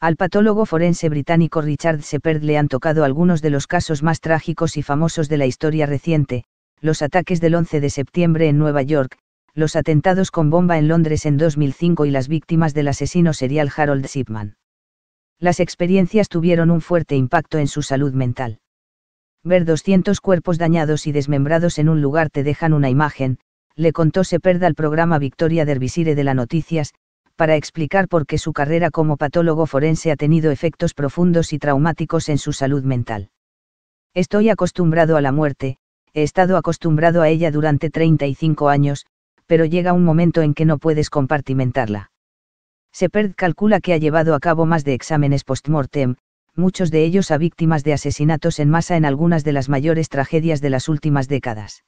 Al patólogo forense británico Richard Shepard le han tocado algunos de los casos más trágicos y famosos de la historia reciente, los ataques del 11 de septiembre en Nueva York, los atentados con bomba en Londres en 2005 y las víctimas del asesino serial Harold Shipman. Las experiencias tuvieron un fuerte impacto en su salud mental. Ver 200 cuerpos dañados y desmembrados en un lugar te dejan una imagen, le contó Seperd al programa Victoria Dervisire de la Noticias, para explicar por qué su carrera como patólogo forense ha tenido efectos profundos y traumáticos en su salud mental. Estoy acostumbrado a la muerte, he estado acostumbrado a ella durante 35 años, pero llega un momento en que no puedes compartimentarla. Seperd calcula que ha llevado a cabo más de exámenes post-mortem, muchos de ellos a víctimas de asesinatos en masa en algunas de las mayores tragedias de las últimas décadas.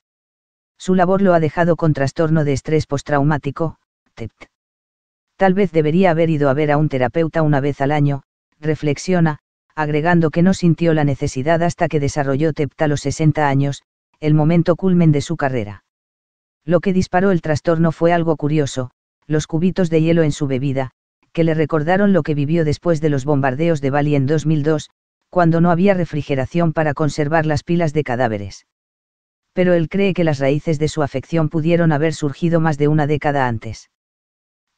Su labor lo ha dejado con trastorno de estrés postraumático, TEPT. E Tal vez debería haber ido a ver a un terapeuta una vez al año, reflexiona, agregando que no sintió la necesidad hasta que desarrolló TEPTA a los 60 años, el momento culmen de su carrera. Lo que disparó el trastorno fue algo curioso, los cubitos de hielo en su bebida, que le recordaron lo que vivió después de los bombardeos de Bali en 2002, cuando no había refrigeración para conservar las pilas de cadáveres. Pero él cree que las raíces de su afección pudieron haber surgido más de una década antes.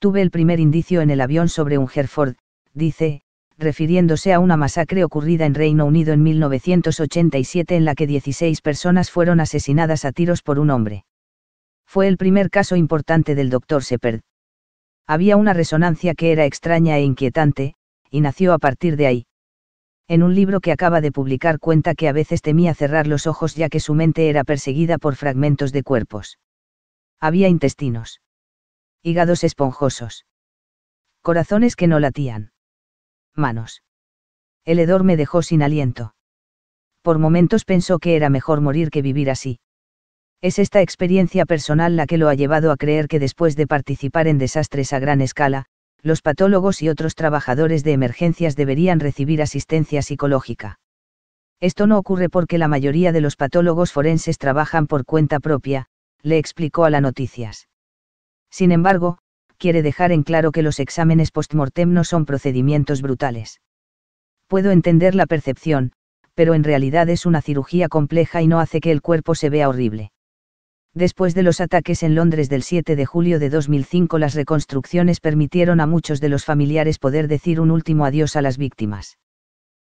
Tuve el primer indicio en el avión sobre un Hereford, dice, refiriéndose a una masacre ocurrida en Reino Unido en 1987 en la que 16 personas fueron asesinadas a tiros por un hombre. Fue el primer caso importante del Dr. Shepard. Había una resonancia que era extraña e inquietante, y nació a partir de ahí. En un libro que acaba de publicar cuenta que a veces temía cerrar los ojos ya que su mente era perseguida por fragmentos de cuerpos. Había intestinos hígados esponjosos. Corazones que no latían. Manos. El hedor me dejó sin aliento. Por momentos pensó que era mejor morir que vivir así. Es esta experiencia personal la que lo ha llevado a creer que después de participar en desastres a gran escala, los patólogos y otros trabajadores de emergencias deberían recibir asistencia psicológica. Esto no ocurre porque la mayoría de los patólogos forenses trabajan por cuenta propia, le explicó a la noticias. Sin embargo, quiere dejar en claro que los exámenes post-mortem no son procedimientos brutales. Puedo entender la percepción, pero en realidad es una cirugía compleja y no hace que el cuerpo se vea horrible. Después de los ataques en Londres del 7 de julio de 2005, las reconstrucciones permitieron a muchos de los familiares poder decir un último adiós a las víctimas.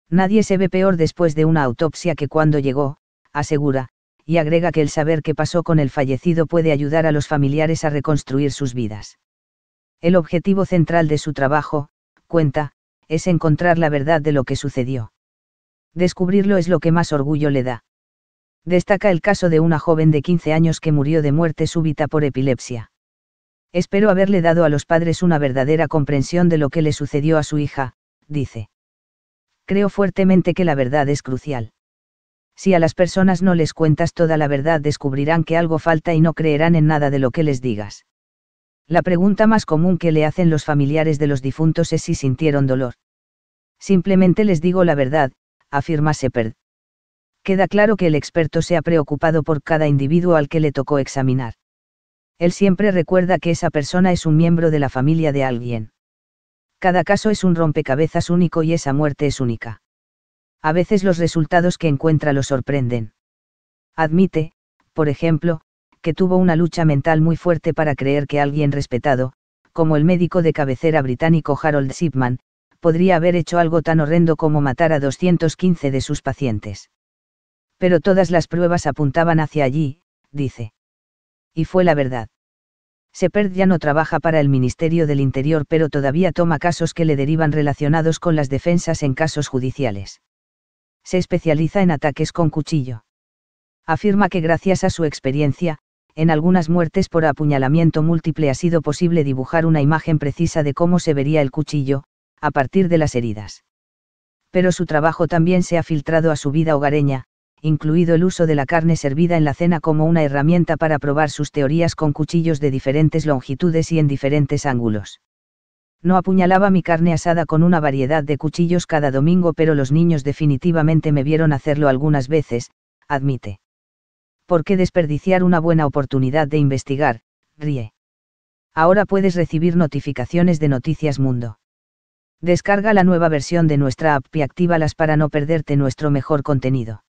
Nadie se ve peor después de una autopsia que cuando llegó, asegura, y agrega que el saber qué pasó con el fallecido puede ayudar a los familiares a reconstruir sus vidas. El objetivo central de su trabajo, cuenta, es encontrar la verdad de lo que sucedió. Descubrirlo es lo que más orgullo le da. Destaca el caso de una joven de 15 años que murió de muerte súbita por epilepsia. Espero haberle dado a los padres una verdadera comprensión de lo que le sucedió a su hija, dice. Creo fuertemente que la verdad es crucial. Si a las personas no les cuentas toda la verdad descubrirán que algo falta y no creerán en nada de lo que les digas. La pregunta más común que le hacen los familiares de los difuntos es si sintieron dolor. Simplemente les digo la verdad, afirma Seperd. Queda claro que el experto se ha preocupado por cada individuo al que le tocó examinar. Él siempre recuerda que esa persona es un miembro de la familia de alguien. Cada caso es un rompecabezas único y esa muerte es única a veces los resultados que encuentra lo sorprenden. Admite, por ejemplo, que tuvo una lucha mental muy fuerte para creer que alguien respetado, como el médico de cabecera británico Harold Shipman, podría haber hecho algo tan horrendo como matar a 215 de sus pacientes. Pero todas las pruebas apuntaban hacia allí, dice. Y fue la verdad. Seppert ya no trabaja para el Ministerio del Interior pero todavía toma casos que le derivan relacionados con las defensas en casos judiciales se especializa en ataques con cuchillo. Afirma que gracias a su experiencia, en algunas muertes por apuñalamiento múltiple ha sido posible dibujar una imagen precisa de cómo se vería el cuchillo, a partir de las heridas. Pero su trabajo también se ha filtrado a su vida hogareña, incluido el uso de la carne servida en la cena como una herramienta para probar sus teorías con cuchillos de diferentes longitudes y en diferentes ángulos. No apuñalaba mi carne asada con una variedad de cuchillos cada domingo, pero los niños definitivamente me vieron hacerlo algunas veces, admite. ¿Por qué desperdiciar una buena oportunidad de investigar? Ríe. Ahora puedes recibir notificaciones de Noticias Mundo. Descarga la nueva versión de nuestra app y actívalas para no perderte nuestro mejor contenido.